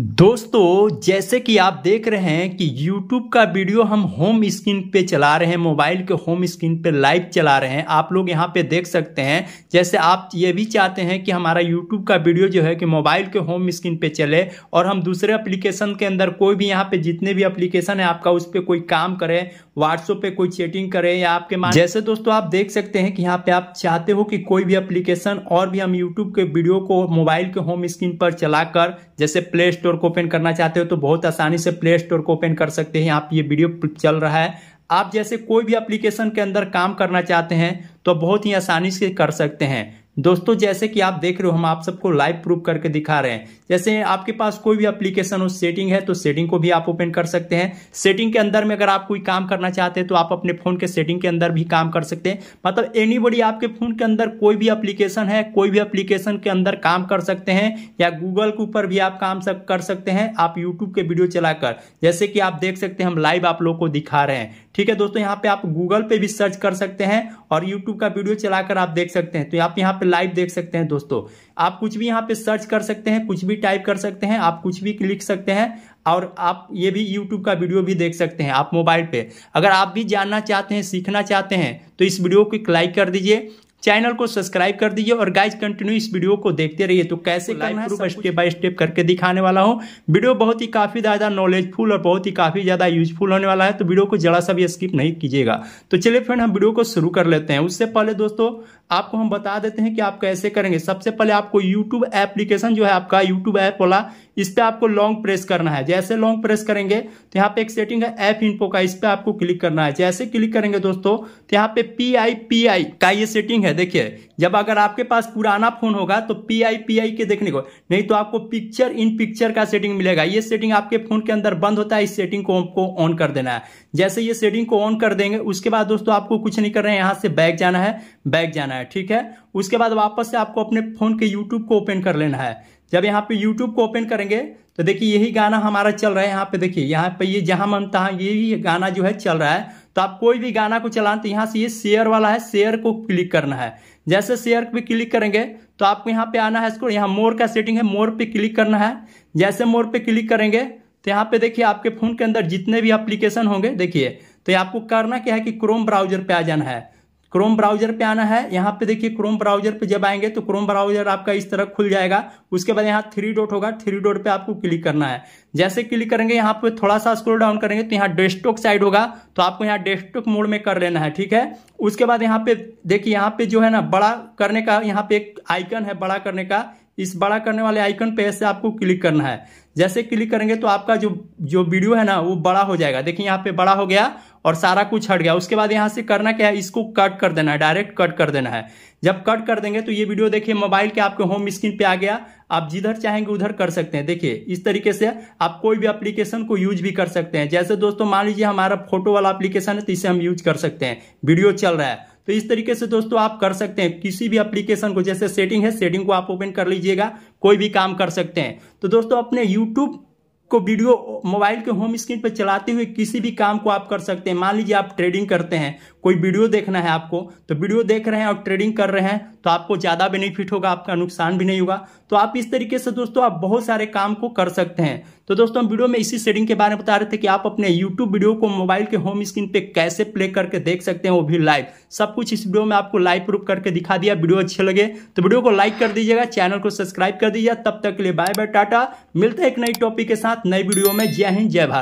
दोस्तों जैसे कि आप देख रहे हैं कि YouTube का वीडियो हम होम स्क्रीन पे चला रहे हैं मोबाइल के होम स्क्रीन पे लाइव चला रहे हैं आप लोग यहाँ पे देख सकते हैं जैसे आप ये भी चाहते हैं कि हमारा YouTube का वीडियो जो है कि मोबाइल के होम स्क्रीन पे चले और हम दूसरे एप्लीकेशन के अंदर कोई भी यहाँ पे जितने भी एप्लीकेशन है आपका उस पर कोई काम करें व्हाट्सअप पे कोई चैटिंग करें या आपके मान जैसे दोस्तों आप देख सकते हैं कि यहाँ पे आप चाहते हो कि कोई भी अप्लीकेशन और भी हम यूट्यूब के वीडियो को मोबाइल के होम स्क्रीन पर चलाकर जैसे प्ले स्टोर को ओपन करना चाहते हो तो बहुत आसानी से प्ले स्टोर को ओपन कर सकते हैं आप ये वीडियो चल रहा है आप जैसे कोई भी एप्लीकेशन के अंदर काम करना चाहते हैं तो बहुत ही आसानी से कर सकते हैं दोस्तों जैसे कि आप देख रहे हो हम आप सबको लाइव प्रूफ करके दिखा रहे हैं जैसे आपके पास कोई भी एप्लीकेशन हो सेटिंग है तो सेटिंग को भी आप ओपन कर सकते हैं सेटिंग के अंदर में अगर आप कोई काम करना चाहते हैं तो आप अपने फोन के सेटिंग के अंदर भी काम कर सकते हैं मतलब एनी आपके फोन के अंदर कोई भी अप्लीकेशन है कोई भी अप्लीकेशन के अंदर काम कर सकते हैं या गूगल के ऊपर भी आप काम कर सकते हैं आप यूट्यूब के वीडियो चलाकर जैसे कि आप देख सकते हैं हम लाइव आप लोग को दिखा रहे हैं ठीक है दोस्तों यहाँ पे आप गूगल पे भी सर्च कर सकते हैं और यूट्यूब का वीडियो चलाकर आप देख सकते हैं तो आप यहाँ पे लाइव देख सकते हैं दोस्तों आप कुछ भी यहाँ पे सर्च कर सकते हैं कुछ भी टाइप कर सकते हैं आप कुछ भी लिख सकते हैं और आप ये भी यूट्यूब का वीडियो भी देख सकते हैं आप मोबाइल पे अगर आप भी जानना चाहते हैं सीखना चाहते हैं तो इस वीडियो को एक लाइक कर दीजिए चैनल को सब्सक्राइब कर दीजिए और गाइज कंटिन्यू इस वीडियो को देखते रहिए तो कैसे करना है स्टेप बाय स्टेप करके दिखाने वाला हूँ वीडियो बहुत ही काफ़ी ज़्यादा नॉलेजफुल और बहुत ही काफ़ी ज़्यादा यूजफुल होने वाला है तो वीडियो को जरा सा भी स्किप नहीं कीजिएगा तो चलिए फ्रेंड हम वीडियो को शुरू कर लेते हैं उससे पहले दोस्तों आपको हम बता देते हैं कि आप कैसे करेंगे सबसे पहले आपको यूट्यूब एप्लीकेशन जो है आपका यूट्यूब ऐप वाला इस पर आपको लॉन्ग प्रेस करना है जैसे लॉन्ग प्रेस करेंगे तो यहाँ पे एक सेटिंग है ऐप इनपो का इस पर आपको क्लिक करना है जैसे क्लिक करेंगे दोस्तों तो यहाँ पे पी आई पी आई का ये सेटिंग है है देखिए जब अगर आपके पास पुराना फोन होगा तो पी आई पी आई के देखने को नहीं तो आपको पिक्चर इन पिक्चर का सेटिंग मिलेगा ये सेटिंग आपके फोन के अंदर बंद होता है इस सेटिंग को आपको ऑन कर देना है जैसे ये सेटिंग को ऑन कर देंगे उसके बाद दोस्तों आपको कुछ नहीं कर रहे हैं यहाँ से बैक जाना है बैक जाना है ठीक है उसके बाद वापस से आपको अपने फोन के यूट्यूब को ओपन कर लेना है जब यहाँ पे यूट्यूब को ओपन करेंगे तो देखिए यही गाना हमारा चल रहा है यहाँ पे देखिए यहाँ पे ये यह जहां मन तहां यही गाना जो है चल रहा है तो आप कोई भी गाना को चलाएं तो यहाँ से ये शेयर वाला है शेयर को क्लिक करना है जैसे शेयर पे क्लिक करेंगे तो आपको यहाँ पे आना है इसको यहाँ मोर का सेटिंग है मोर पे क्लिक करना है जैसे मोर पे क्लिक करेंगे तो यहाँ पे देखिए आपके फोन के अंदर जितने भी एप्लीकेशन होंगे देखिए तो आपको करना क्या है कि क्रोम ब्राउजर पे आ जाना है क्रोम ब्राउजर पे आना है यहाँ पे देखिए क्रोम ब्राउजर पे जब आएंगे तो क्रोम ब्राउजर आपका इस तरह खुल जाएगा उसके बाद यहाँ थ्री डॉट होगा थ्री डॉट पे आपको क्लिक करना है जैसे क्लिक करेंगे यहाँ पे थोड़ा सा स्क्रोल डाउन करेंगे तो यहाँ डेस्कटॉप साइड होगा तो आपको यहाँ डेस्कटॉप मोड में कर लेना है ठीक है उसके बाद यहाँ पे देखिए यहाँ पे जो है ना बड़ा करने का यहाँ पे एक आइकन है बड़ा करने का इस बड़ा करने वाले आइकन पे ऐसे आपको क्लिक करना है जैसे क्लिक करेंगे तो आपका जो जो वीडियो है ना वो बड़ा हो जाएगा देखिए यहाँ पे बड़ा हो गया और सारा कुछ हट गया उसके बाद यहाँ से करना क्या है इसको कट कर देना है डायरेक्ट कट कर देना है जब कट कर देंगे तो ये वीडियो देखिए मोबाइल के आपके होम स्क्रीन पे आ गया आप जिधर चाहेंगे उधर कर सकते हैं देखिए इस तरीके से आप कोई भी एप्लीकेशन को यूज भी कर सकते हैं जैसे दोस्तों मान लीजिए हमारा फोटो वाला एप्लीकेशन है तो इसे हम यूज कर सकते हैं वीडियो चल रहा है तो इस तरीके से दोस्तों आप कर सकते हैं किसी भी एप्लीकेशन को जैसे सेटिंग है सेटिंग को आप ओपन कर लीजिएगा कोई भी काम कर सकते हैं तो दोस्तों अपने यूट्यूब को वीडियो मोबाइल के होम स्क्रीन पर चलाते हुए किसी भी काम को आप कर सकते हैं मान लीजिए आप ट्रेडिंग करते हैं कोई वीडियो देखना है आपको तो वीडियो देख रहे हैं और ट्रेडिंग कर रहे हैं तो आपको ज़्यादा बेनिफिट होगा आपका नुकसान भी नहीं होगा तो आप इस तरीके से दोस्तों आप बहुत सारे काम को कर सकते हैं तो दोस्तों हम वीडियो में इसी सेटिंग के बारे में बता रहे थे कि आप अपने यूट्यूब वीडियो को मोबाइल के होम स्क्रीन पे कैसे प्ले करके देख सकते हैं वो भी लाइव सब कुछ इस वीडियो में आपको लाइव प्रूफ करके दिखा दिया वीडियो अच्छे लगे तो वीडियो को लाइक कर दीजिएगा चैनल को सब्सक्राइब कर दीजिएगा तब तक के लिए बाय बाय टाटा मिलते हैं एक नई टॉपिक के साथ नई वीडियो में जय हिंद जय भारत